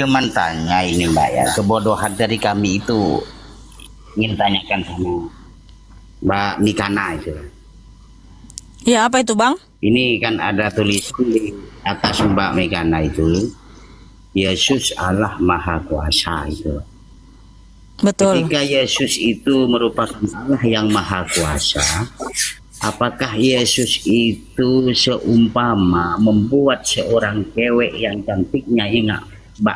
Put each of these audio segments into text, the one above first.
cuma tanya ini Mbak ya, nah. kebodohan dari kami itu ingin tanyakan sama Mbak Mikana itu. Ya apa itu Bang? Ini kan ada tulis di atas Mbak Mikana itu, Yesus Allah Maha Kuasa itu. Betul. Ketika Yesus itu merupakan Allah yang Maha Kuasa, Apakah Yesus itu seumpama membuat seorang cewek yang cantiknya ingat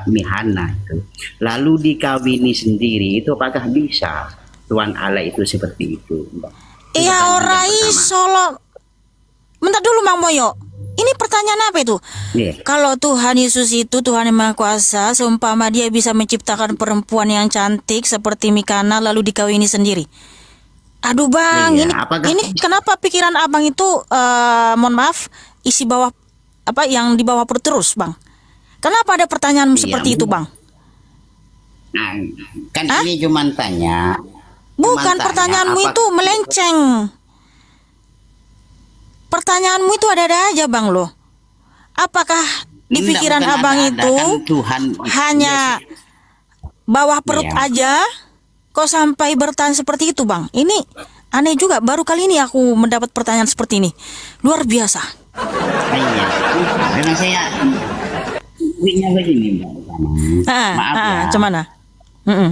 mihana itu. Lalu dikawini sendiri itu apakah bisa Tuan Allah itu seperti itu? Iya ora iso Bentar dulu Mang Moyo. Ini pertanyaan apa itu? Yeah. Kalau Tuhan Yesus itu Tuhan yang Maha Kuasa, seumpama dia bisa menciptakan perempuan yang cantik seperti Mikana lalu dikawini sendiri. Aduh Bang, yeah, ini apakah... ini kenapa pikiran Abang itu uh, mohon maaf isi bawah apa yang di bawah perut terus, Bang? Kenapa ada pertanyaan ya, seperti itu, Bang? Nah, kan Hah? ini cuma tanya. Bukan cuman pertanyaanmu tanya, apa... itu melenceng. Pertanyaanmu itu ada-ada aja, Bang loh. Apakah di pikiran Abang ada, itu kan Tuhan hanya iya, iya. bawah iya. perut ya. aja kok sampai bertahan seperti itu, Bang? Ini aneh juga baru kali ini aku mendapat pertanyaan seperti ini. Luar biasa. Iya. Karena saya intinya begini Mbak Utama. Ah, Maaf ah, ya. Cuman ah. Mm -mm.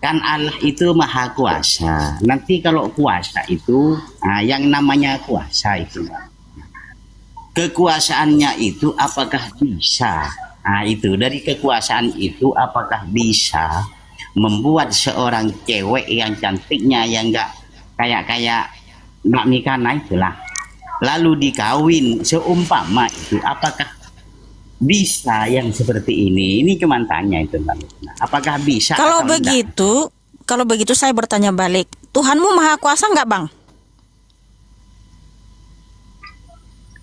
Kan Allah itu maha kuasa. Nanti kalau kuasa itu, nah, yang namanya kuasa itu, kekuasaannya itu apakah bisa? Nah itu dari kekuasaan itu apakah bisa membuat seorang cewek yang cantiknya yang enggak kayak kayak Mbak nikah itulah lalu dikawin seumpama itu apakah bisa yang seperti ini? Ini cuma tanya itu Mbak Lutna. Apakah bisa? Kalau begitu, enggak? kalau begitu saya bertanya balik. Tuhanmu maha kuasa nggak bang?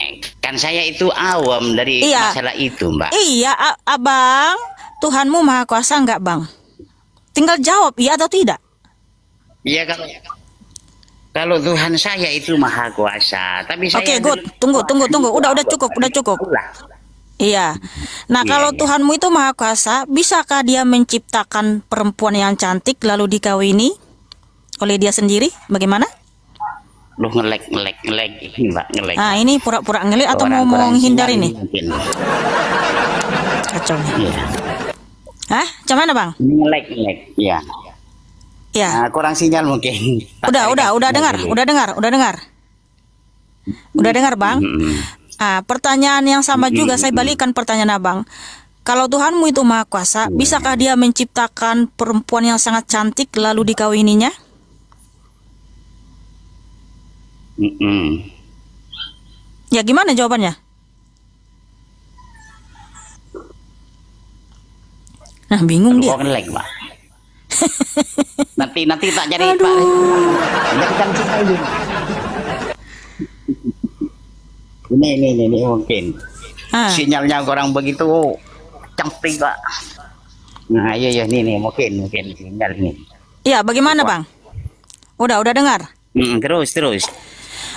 Eh, kan saya itu awam dari iya. masalah itu Mbak. Iya, abang. Tuhanmu maha kuasa nggak bang? Tinggal jawab iya atau tidak. Iya kalau kalau Tuhan saya itu maha kuasa, tapi saya Oke, okay, good. Tunggu, tunggu, tunggu. Udah, udah cukup, udah cukup. Iya. Nah, iya, kalau yeah. Tuhanmu itu Maha Kuasa, bisakah Dia menciptakan perempuan yang cantik lalu dikawini oleh Dia sendiri? Bagaimana? Lu ngelek ngelek ngelek ini, Mbak, ngelek. Ah, ini pura-pura ngelek atau mau menghindar ini? Kacau nih. Iya. Hah? Cuman Bang? Ngelek ngelek, iya. Ya. Nah, kurang sinyal mungkin. Udah, udah, udah dengar, udah dengar, udah dengar. Udah dengar, Bang. Nah, pertanyaan yang sama juga saya balikan pertanyaan Abang. Kalau Tuhanmu itu Maha Kuasa, iya. bisakah Dia menciptakan perempuan yang sangat cantik lalu dikawininya? Mm Ya gimana jawabannya? Nah bingung Aduh, dia. Leg, Pak. nanti nanti tak jadi Aduh. Pak. Jadi ini ini ini, ini mungkin ah. sinyalnya kurang begitu cantik pak nah iya iya ini, ini mungkin mungkin sinyal ini iya bagaimana bang udah udah dengar hmm, terus terus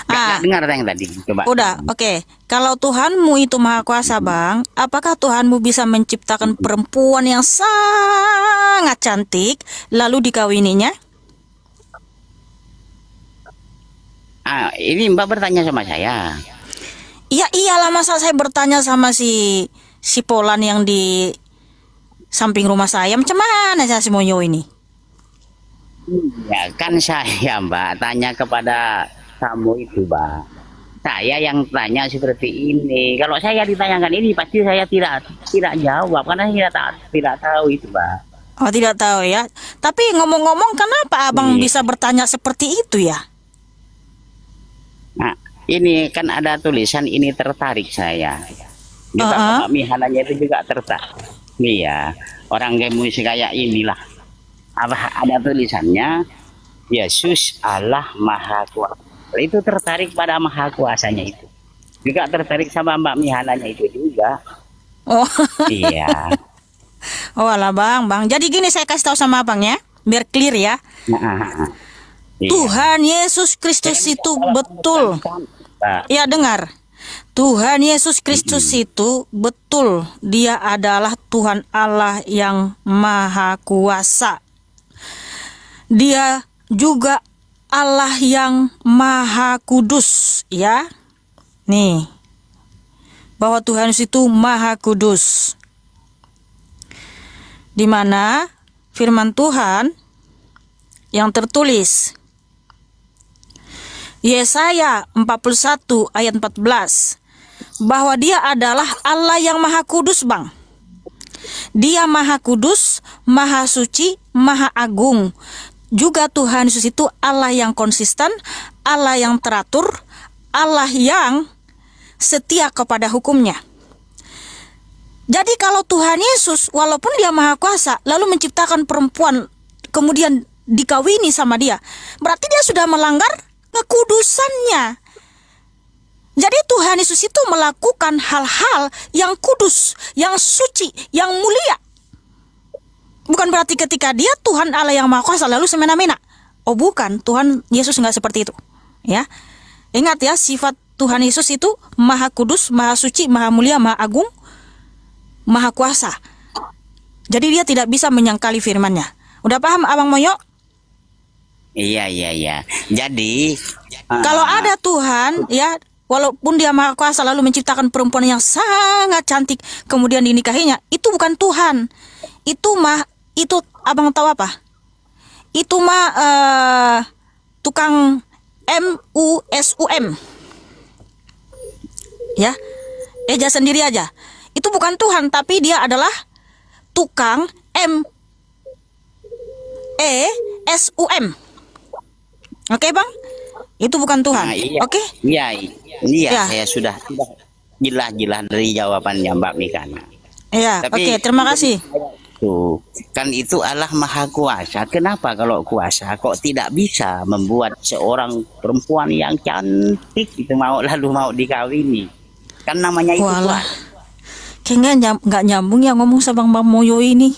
Gak, ah. Gak dengar yang tadi coba udah oke okay. kalau Tuhanmu itu maha kuasa bang apakah Tuhanmu bisa menciptakan perempuan yang sangat cantik lalu dikawininya Ah, ini Mbak bertanya sama saya. Iya iyalah masa saya bertanya sama si si Polan yang di samping rumah saya macam mana saya si Monyo ini? Ya kan saya Mbak tanya kepada kamu itu Mbak. Saya yang tanya seperti ini. Kalau saya ditanyakan ini pasti saya tidak tidak jawab karena saya tidak tidak tahu itu Mbak. Oh tidak tahu ya. Tapi ngomong-ngomong kenapa abang iya. bisa bertanya seperti itu ya? ini kan ada tulisan ini tertarik saya. Kita uh -huh. Mihananya itu juga tertarik. Iya, orang game musik kayak inilah. Apa ada tulisannya Yesus Allah Maha Kuasa. Itu tertarik pada Maha Kuasanya itu. Juga tertarik sama Mbak Mihananya itu juga. Oh. Iya. Oh alah bang, bang. Jadi gini saya kasih tahu sama abang ya, biar clear ya. Nah, Tuhan Yesus Kristus itu betul. Ya Iya, dengar. Tuhan Yesus Kristus -hmm. itu betul dia adalah Tuhan Allah yang maha kuasa. Dia juga Allah yang maha kudus, ya. Nih. Bahwa Tuhan Yesus itu maha kudus. Di mana firman Tuhan yang tertulis Yesaya 41 ayat 14 bahwa dia adalah Allah yang maha kudus bang dia maha kudus maha suci maha agung juga Tuhan Yesus itu Allah yang konsisten Allah yang teratur Allah yang setia kepada hukumnya jadi kalau Tuhan Yesus walaupun dia maha kuasa lalu menciptakan perempuan kemudian dikawini sama dia berarti dia sudah melanggar kekudusannya. Jadi Tuhan Yesus itu melakukan hal-hal yang kudus, yang suci, yang mulia. Bukan berarti ketika dia Tuhan Allah yang Maha Kuasa lalu semena-mena. Oh bukan, Tuhan Yesus nggak seperti itu. Ya, Ingat ya, sifat Tuhan Yesus itu maha kudus, maha suci, maha mulia, maha agung, maha kuasa. Jadi dia tidak bisa menyangkali firmannya. Udah paham Abang Moyo? Iya iya iya. Jadi ah. kalau ada Tuhan ya walaupun dia maha kuasa lalu menciptakan perempuan yang sangat cantik kemudian dinikahinya itu bukan Tuhan. Itu mah itu abang tahu apa? Itu mah uh, tukang M U S U M. Ya. Eja sendiri aja. Itu bukan Tuhan tapi dia adalah tukang M E S U M. Oke, okay, Bang? Itu bukan Tuhan. Nah, iya. Oke? Okay? Iya, iya, Iya, saya sudah gila gila dari jawabannya Mbak Mikana. Iya, oke, okay, terima kasih. Tuh, kan itu Allah Maha Kuasa. Kenapa kalau kuasa kok tidak bisa membuat seorang perempuan yang cantik itu mau lalu mau dikawini? Kan namanya itu Walah. Kayaknya nyam, nggak nyambung ya ngomong sama Mbak Moyo ini.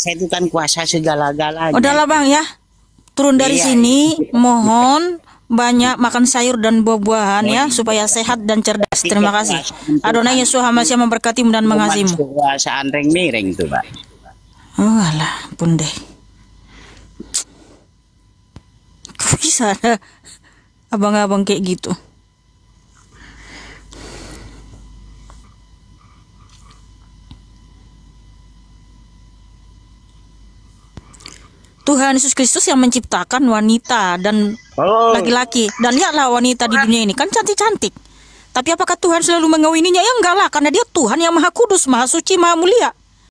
Saya itu kan kuasa segala-galanya. Udahlah Bang ya. Turun dari iya, sini iya. mohon banyak makan sayur dan buah-buahan ya supaya sehat dan cerdas. Terima kasih. Adonai Yesus Hamasya memberkati dan mengasihimu. Kuasaan ring miring tuh Pak. Oh, alah, pun deh. Kok bisa ada abang-abang kayak gitu? Tuhan Yesus Kristus yang menciptakan wanita dan laki-laki dan lihatlah wanita di dunia ini kan cantik-cantik tapi apakah Tuhan selalu mengawininya ya enggak lah karena dia Tuhan yang maha kudus maha suci maha mulia